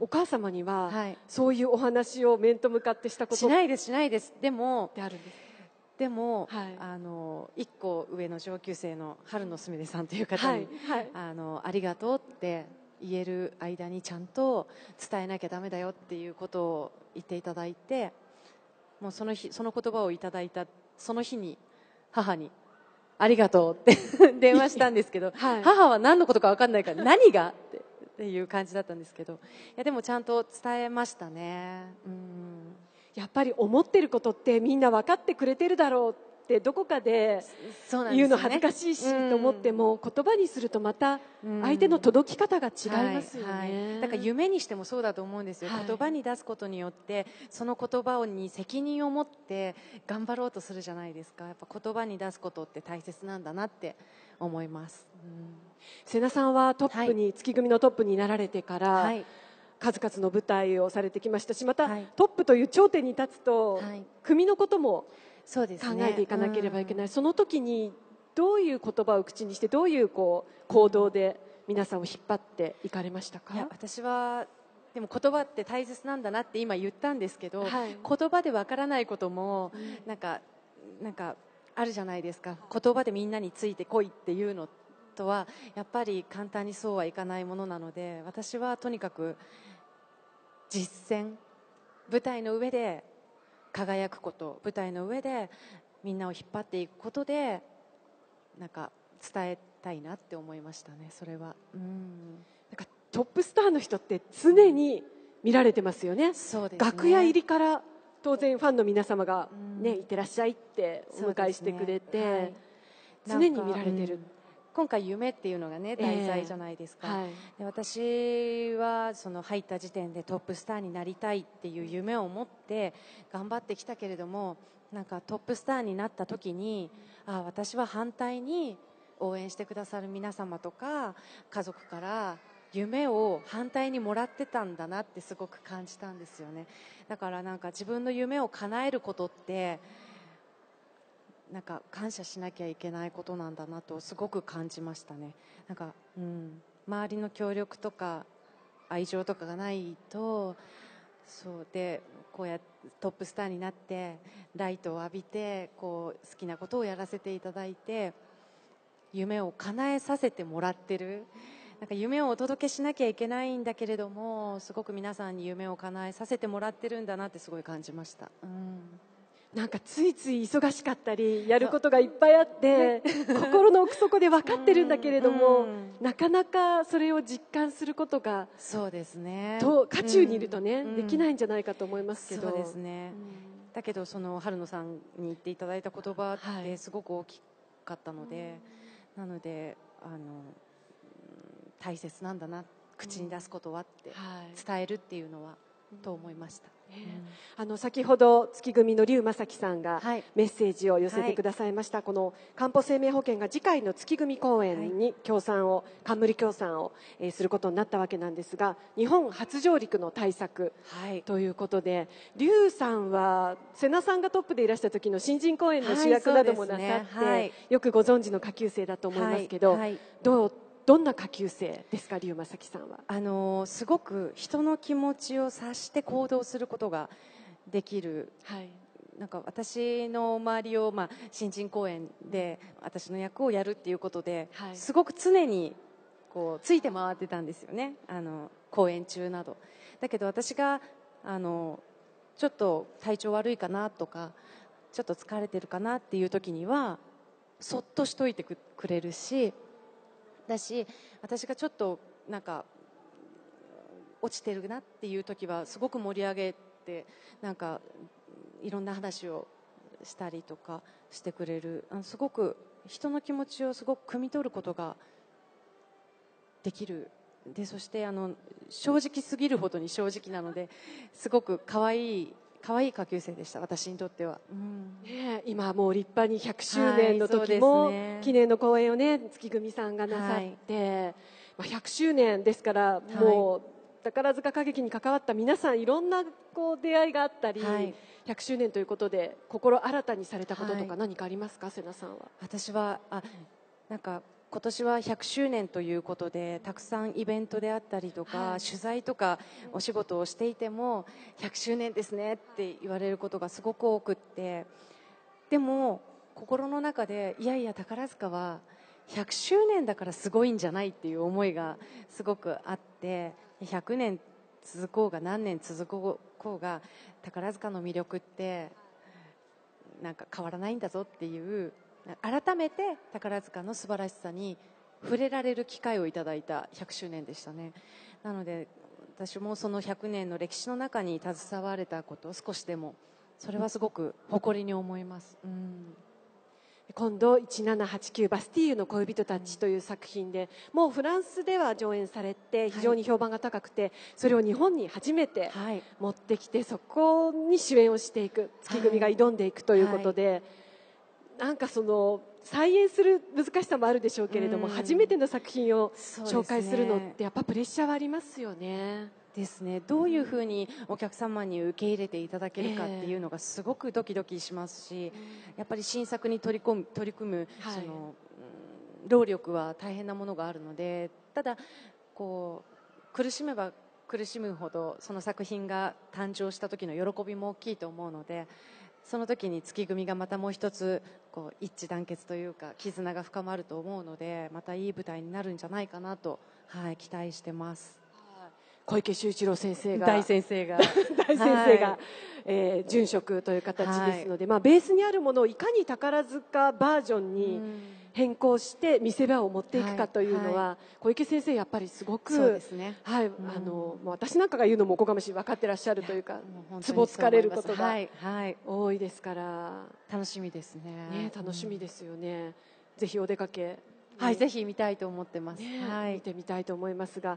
お母様には、そういうお話を面と向かってしたことしないですしないですでもであるんですでも、はい、あの1個上の上級生の春野すみれさんという方に、はい、あのありがとうって言える間にちゃんと伝えなきゃだめだよっていうことを言っていただいてもうその日その言葉をいただいたその日に母に「ありがとう」って 電話したんですけど、母は何のことか分かんないから「何が?」ってっていう感じだったんですけどいやでもちゃんと伝えましたね、うん、やっぱり思ってることってみんな分かってくれてるだろうってどこかで言うの恥ずかしいし、と思っても、言葉にするとまた相手の届き方が違いますよね、はいはい、だから夢にしてもそうだと思うんですよ、はい、言葉に出すことによってその言葉に責任を持って頑張ろうとするじゃないですかやっぱ言葉に出すことって大切なんだなって思います。うん瀬名さんはトップに、はい、月組のトップになられてから、はい、数々の舞台をされてきましたしまた、はい、トップという頂点に立つと、組のことも考えていかなければいけないそ、ねうん、その時にどういう言葉を口にしてどういうこう行動で皆さんを引っ張っていかれましたか私はでも言葉って大切なんだなって今言ったんですけど、言葉でわからないことも、なんかなんかあるじゃないですか言葉でみんなについてこいっていうのっはやっぱり簡単にそうはいかないものなので私はとにかく実践舞台の上で輝くこと舞台の上でみんなを引っ張っていくことでなんか伝えたいなって思いましたねそれはうんなんかトップスターの人って常に見られてますよね、ね、楽屋入りから当然ファンの皆様がね、ね、いってらっしゃいってお迎えしてくれて、ねはい、常に見られてる、うん今回夢っていうのがね題材じゃないですか、えーはい、で私はその入った時点でトップスターになりたいっていう夢を持って頑張ってきたけれどもなんかトップスターになった時にあ私は反対に応援してくださる皆様とか家族から夢を反対にもらってたんだなってすごく感じたんですよねだからなんか自分の夢を叶えることってなんか感謝しなきゃいけないことなんだなとすごく感じましたねなんか、うん、周りの協力とか愛情とかがないとそうでこうやトップスターになってライトを浴びてこう好きなことをやらせていただいて夢を叶えさせてもらってるなんか夢をお届けしなきゃいけないんだけれどもすごく皆さんに夢を叶えさせてもらってるんだなってすごい感じました。うんなんかついつい忙しかったりやることがいっぱいあって心の奥底で分かってるんだけれどもなかなかそれを実感することがそうですね渦中にいるとね、できないんじゃないかと思いますけど。そうですね、だけどその春野さんに言っていただいた言葉ってすごく大きかったので、はい、なのであの大切なんだな口に出すことはって、伝えるっていうのは。はいと思いました、あの先ほど月組の龍正樹さんがメッセージを寄せてくださいました、はい、この漢方生命保険が次回の月組公演に協賛を冠協賛を、えー、することになったわけなんですが日本初上陸の対策ということで、竜、はい、さんは瀬名さんがトップでいらした時の新人公演の主役などもなさって、はいね、よくご存知の下級生だと思いますけど、どうどんな下級生ですか龍馬崎さんはあのすごく人の気持ちを察して行動することができる、はい、なんか私の周りを、まあ、新人公演で私の役をやるっていうことで、はい、すごく常にこうついて回ってたんですよねあの公演中などだけど私があのちょっと体調悪いかなとかちょっと疲れてるかなっていう時にはそっとしといてくれるしだし私がちょっとなんか落ちてるなっていう時はすごく盛り上げてなんかいろんな話をしたりとかしてくれるすごく人の気持ちをすごく汲み取ることができるでそしてあの正直すぎるほどに正直なのですごく可愛い可愛い下級生でした、私にとっては。ね、今もう立派に100周年の時も、記念の公演をね、月組さんがなさって、まあ、100周年ですから、もう、宝塚歌劇に関わった皆さんいろんなこう出会いがあったり、はい、100周年ということで心新たにされたこととか何かありますか、はい、瀬名さんは私はあなんか今年は100周年ということでたくさんイベントであったりとか、はい、取材とかお仕事をしていても100周年ですねって言われることがすごく多くってでも心の中でいやいや宝塚は100周年だからすごいんじゃないっていう思いがすごくあって100年続こうが何年続こうが宝塚の魅力ってなんか変わらないんだぞっていう改めて宝塚の素晴らしさに触れられる機会をいただいた100周年でしたねなので私もその100年の歴史の中に携われたことを少しでもそれはすごく誇りに思います、うん、今度1789バスティーユの恋人たちという作品でもうフランスでは上演されて非常に評判が高くて、はい、それを日本に初めて持ってきて、はい、そこに主演をしていく月組が挑んでいくということで、はいなんかその再演する難しさもあるでしょうけれども、うん、初めての作品を紹介するのってやっぱプレッシャーはありますよね。ですねどういうふうにお客様に受け入れていただけるかっていうのがすごくドキドキしますし、えー、やっぱり新作に取り込む取り組む、その労力は大変なものがあるのでただこう苦しめば苦しむほどその作品が誕生した時の喜びも大きいと思うのでその時に月組がまたもう一つこう一致団結というか絆が深まると思うのでまたいい舞台になるんじゃないかなと、はい、期待してます。小池修一郎先生が大先生が 大先生が、はい、えー、殉職という形ですので、はい、まあ、ベースにあるものをいかに宝塚バージョンに、うん変更して見せ場を持っていくかというのは、小池先生やっぱりすごく、はいあの私なんかが言うのもおこがましい分かってらっしゃるというかつぼつかれることが多いですから、楽しみですねね楽しみですよね、ぜひお出かけはい、ぜひ見たいと思ってます、ね、はい、見てみたいと思いますが